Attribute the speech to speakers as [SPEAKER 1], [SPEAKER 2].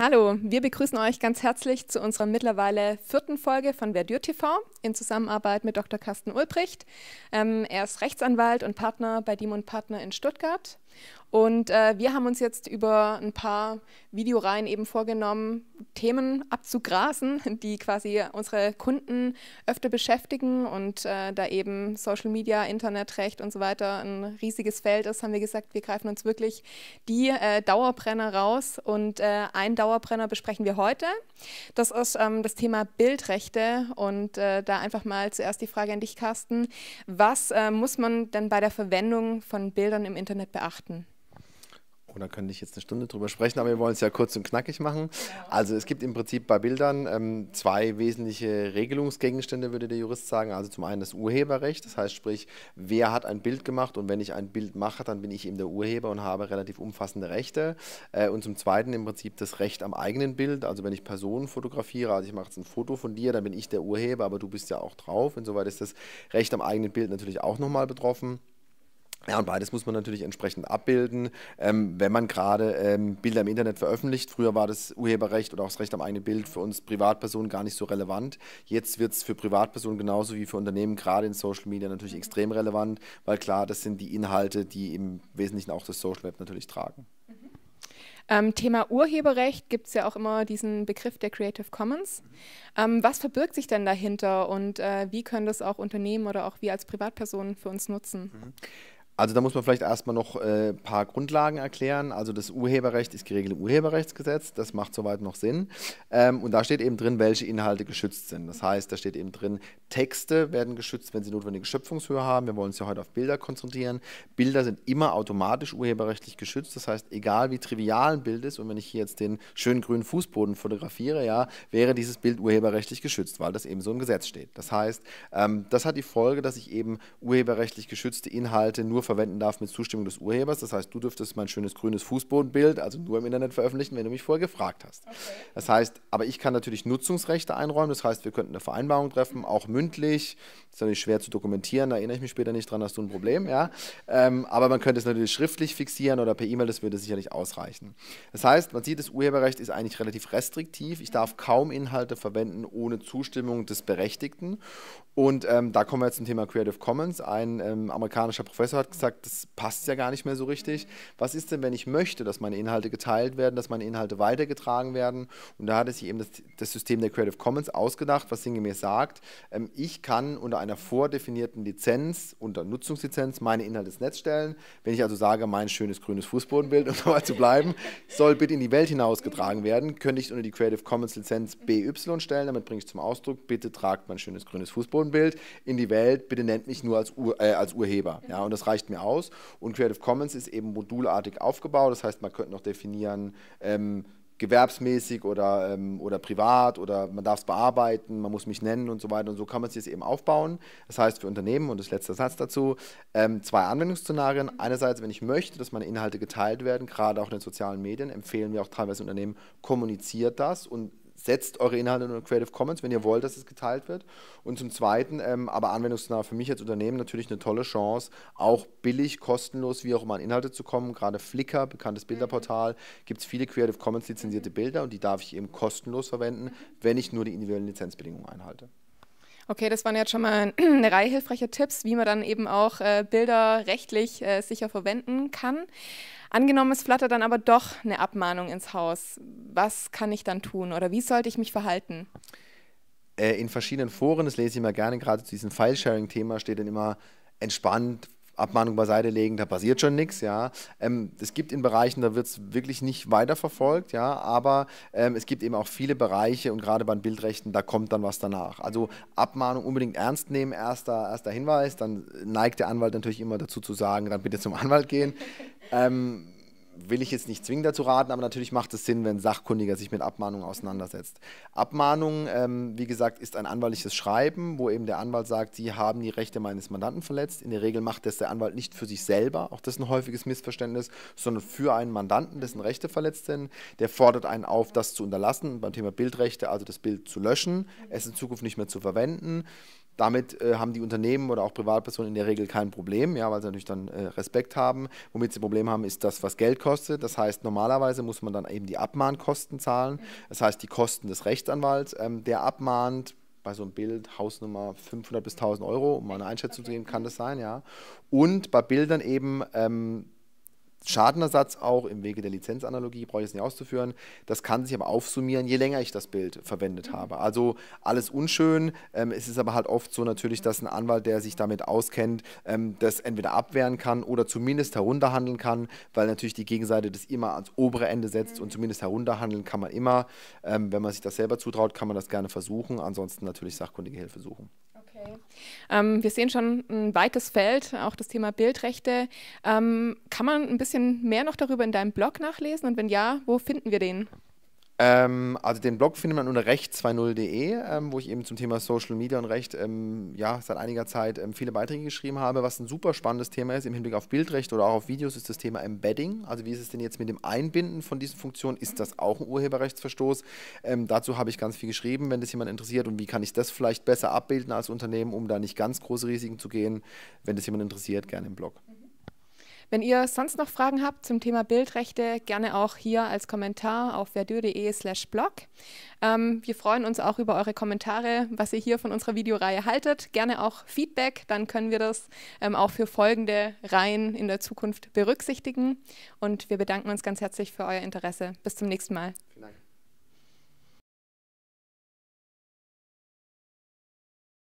[SPEAKER 1] Hallo, wir begrüßen euch ganz herzlich zu unserer mittlerweile vierten Folge von Verdure TV in Zusammenarbeit mit Dr. Carsten Ulbricht. Ähm, er ist Rechtsanwalt und Partner bei Diem und Partner in Stuttgart und äh, wir haben uns jetzt über ein paar Videoreihen eben vorgenommen, Themen abzugrasen, die quasi unsere Kunden öfter beschäftigen und äh, da eben Social Media, Internetrecht und so weiter ein riesiges Feld ist, haben wir gesagt, wir greifen uns wirklich die äh, Dauerbrenner raus und äh, einen Dauerbrenner besprechen wir heute. Das ist ähm, das Thema Bildrechte und äh, da einfach mal zuerst die Frage an dich, Carsten. Was äh, muss man denn bei der Verwendung von Bildern im Internet beachten? beachten?
[SPEAKER 2] Oh, da könnte ich jetzt eine Stunde drüber sprechen, aber wir wollen es ja kurz und knackig machen. Genau. Also es gibt im Prinzip bei Bildern ähm, zwei wesentliche Regelungsgegenstände, würde der Jurist sagen. Also zum einen das Urheberrecht, das heißt sprich, wer hat ein Bild gemacht und wenn ich ein Bild mache, dann bin ich eben der Urheber und habe relativ umfassende Rechte. Äh, und zum zweiten im Prinzip das Recht am eigenen Bild, also wenn ich Personen fotografiere, also ich mache jetzt ein Foto von dir, dann bin ich der Urheber, aber du bist ja auch drauf. Insoweit ist das Recht am eigenen Bild natürlich auch nochmal betroffen. Ja, und beides muss man natürlich entsprechend abbilden. Ähm, wenn man gerade ähm, Bilder im Internet veröffentlicht, früher war das Urheberrecht oder auch das Recht am eigenen Bild für uns Privatpersonen gar nicht so relevant. Jetzt wird es für Privatpersonen genauso wie für Unternehmen, gerade in Social Media, natürlich extrem relevant, weil klar, das sind die Inhalte, die im Wesentlichen auch das Social Web natürlich tragen. Mhm.
[SPEAKER 1] Ähm, Thema Urheberrecht gibt es ja auch immer diesen Begriff der Creative Commons. Ähm, was verbirgt sich denn dahinter und äh, wie können das auch Unternehmen oder auch wir als Privatpersonen für uns nutzen? Mhm.
[SPEAKER 2] Also da muss man vielleicht erstmal noch ein äh, paar Grundlagen erklären. Also das Urheberrecht ist geregelt im Urheberrechtsgesetz, das macht soweit noch Sinn. Ähm, und da steht eben drin, welche Inhalte geschützt sind. Das heißt, da steht eben drin, Texte werden geschützt, wenn sie notwendige Schöpfungshöhe haben. Wir wollen uns ja heute auf Bilder konzentrieren. Bilder sind immer automatisch urheberrechtlich geschützt. Das heißt, egal wie trivial ein Bild ist und wenn ich hier jetzt den schönen grünen Fußboden fotografiere, ja, wäre dieses Bild urheberrechtlich geschützt, weil das eben so im Gesetz steht. Das heißt, ähm, das hat die Folge, dass ich eben urheberrechtlich geschützte Inhalte nur verwenden darf mit Zustimmung des Urhebers. Das heißt, du dürftest mein schönes grünes Fußbodenbild also nur im Internet veröffentlichen, wenn du mich vorher gefragt hast. Okay. Das heißt, aber ich kann natürlich Nutzungsrechte einräumen. Das heißt, wir könnten eine Vereinbarung treffen, auch mündlich. Das ist natürlich schwer zu dokumentieren, da erinnere ich mich später nicht dran, hast du ein Problem. Ja? Ähm, aber man könnte es natürlich schriftlich fixieren oder per E-Mail, das würde sicherlich ausreichen. Das heißt, man sieht, das Urheberrecht ist eigentlich relativ restriktiv. Ich darf kaum Inhalte verwenden ohne Zustimmung des Berechtigten. Und ähm, da kommen wir jetzt zum Thema Creative Commons. Ein ähm, amerikanischer Professor hat gesagt, das passt ja gar nicht mehr so richtig. Was ist denn, wenn ich möchte, dass meine Inhalte geteilt werden, dass meine Inhalte weitergetragen werden? Und da hatte sich eben das, das System der Creative Commons ausgedacht, was sinngemäß sagt, ähm, ich kann unter einer vordefinierten Lizenz, unter Nutzungslizenz, meine Inhalte ins Netz stellen. Wenn ich also sage, mein schönes grünes Fußbodenbild, um dabei zu bleiben, soll bitte in die Welt hinausgetragen werden, könnte ich unter die Creative Commons Lizenz BY stellen. Damit bringe ich zum Ausdruck, bitte tragt mein schönes grünes Fußbodenbild in die Welt, bitte nennt mich nur als, Ur äh, als Urheber. Ja, und das reicht reicht mir aus. Und Creative Commons ist eben modulartig aufgebaut. Das heißt, man könnte noch definieren, ähm, gewerbsmäßig oder, ähm, oder privat oder man darf es bearbeiten, man muss mich nennen und so weiter. Und so kann man es jetzt eben aufbauen. Das heißt für Unternehmen, und das letzte Satz dazu, ähm, zwei Anwendungsszenarien. Einerseits, wenn ich möchte, dass meine Inhalte geteilt werden, gerade auch in den sozialen Medien, empfehlen wir auch teilweise Unternehmen, kommuniziert das und setzt eure Inhalte in Creative Commons, wenn ihr wollt, dass es geteilt wird. Und zum Zweiten, ähm, aber anwendungsnah für mich als Unternehmen natürlich eine tolle Chance, auch billig, kostenlos, wie auch immer an Inhalte zu kommen. Gerade Flickr, bekanntes Bilderportal, mhm. gibt es viele Creative Commons lizenzierte Bilder und die darf ich eben kostenlos verwenden, wenn ich nur die individuellen Lizenzbedingungen einhalte.
[SPEAKER 1] Okay, das waren jetzt schon mal eine Reihe hilfreicher Tipps, wie man dann eben auch äh, Bilder rechtlich äh, sicher verwenden kann. Angenommen, es flattert dann aber doch eine Abmahnung ins Haus. Was kann ich dann tun oder wie sollte ich mich verhalten?
[SPEAKER 2] Äh, in verschiedenen Foren, das lese ich immer gerne, gerade zu diesem File-Sharing-Thema steht dann immer entspannt, Abmahnung beiseite legen, da passiert schon nichts, ja. Ähm, es gibt in Bereichen, da wird es wirklich nicht weiterverfolgt, ja, aber ähm, es gibt eben auch viele Bereiche und gerade bei den Bildrechten, da kommt dann was danach. Also Abmahnung unbedingt ernst nehmen, erster, erster Hinweis, dann neigt der Anwalt natürlich immer dazu zu sagen, dann bitte zum Anwalt gehen. Ähm, will ich jetzt nicht zwingend dazu raten, aber natürlich macht es Sinn, wenn Sachkundiger sich mit Abmahnungen auseinandersetzt. Abmahnung, ähm, wie gesagt, ist ein anwaltliches Schreiben, wo eben der Anwalt sagt, Sie haben die Rechte meines Mandanten verletzt. In der Regel macht das der Anwalt nicht für sich selber, auch das ist ein häufiges Missverständnis, sondern für einen Mandanten, dessen Rechte verletzt sind. Der fordert einen auf, das zu unterlassen, beim Thema Bildrechte, also das Bild zu löschen, es in Zukunft nicht mehr zu verwenden damit äh, haben die Unternehmen oder auch Privatpersonen in der Regel kein Problem, ja, weil sie natürlich dann äh, Respekt haben. Womit sie ein Problem haben, ist das, was Geld kostet. Das heißt, normalerweise muss man dann eben die Abmahnkosten zahlen. Das heißt, die Kosten des Rechtsanwalts, ähm, der abmahnt, bei so einem Bild Hausnummer 500 bis 1000 Euro, um mal eine Einschätzung okay. zu geben, kann das sein, ja. Und bei Bildern eben ähm, Schadenersatz auch im Wege der Lizenzanalogie, brauche ich es nicht auszuführen. Das kann sich aber aufsummieren, je länger ich das Bild verwendet mhm. habe. Also alles unschön. Ähm, es ist aber halt oft so natürlich, dass ein Anwalt, der sich damit auskennt, ähm, das entweder abwehren kann oder zumindest herunterhandeln kann, weil natürlich die Gegenseite das immer ans obere Ende setzt und mhm. zumindest herunterhandeln kann man immer. Ähm, wenn man sich das selber zutraut, kann man das gerne versuchen. Ansonsten natürlich sachkundige Hilfe suchen.
[SPEAKER 1] Ähm, wir sehen schon ein weites Feld, auch das Thema Bildrechte. Ähm, kann man ein bisschen mehr noch darüber in deinem Blog nachlesen? Und wenn ja, wo finden wir den?
[SPEAKER 2] Ähm, also den Blog findet man unter recht20.de, ähm, wo ich eben zum Thema Social Media und Recht ähm, ja, seit einiger Zeit ähm, viele Beiträge geschrieben habe. Was ein super spannendes Thema ist im Hinblick auf Bildrecht oder auch auf Videos, ist das Thema Embedding. Also wie ist es denn jetzt mit dem Einbinden von diesen Funktionen? Ist das auch ein Urheberrechtsverstoß? Ähm, dazu habe ich ganz viel geschrieben, wenn das jemand interessiert. Und wie kann ich das vielleicht besser abbilden als Unternehmen, um da nicht ganz große Risiken zu gehen? Wenn das jemand interessiert, gerne im Blog.
[SPEAKER 1] Wenn ihr sonst noch Fragen habt zum Thema Bildrechte, gerne auch hier als Kommentar auf verdure.de/slash blog. Ähm, wir freuen uns auch über eure Kommentare, was ihr hier von unserer Videoreihe haltet. Gerne auch Feedback, dann können wir das ähm, auch für folgende Reihen in der Zukunft berücksichtigen. Und wir bedanken uns ganz herzlich für euer Interesse. Bis zum nächsten Mal.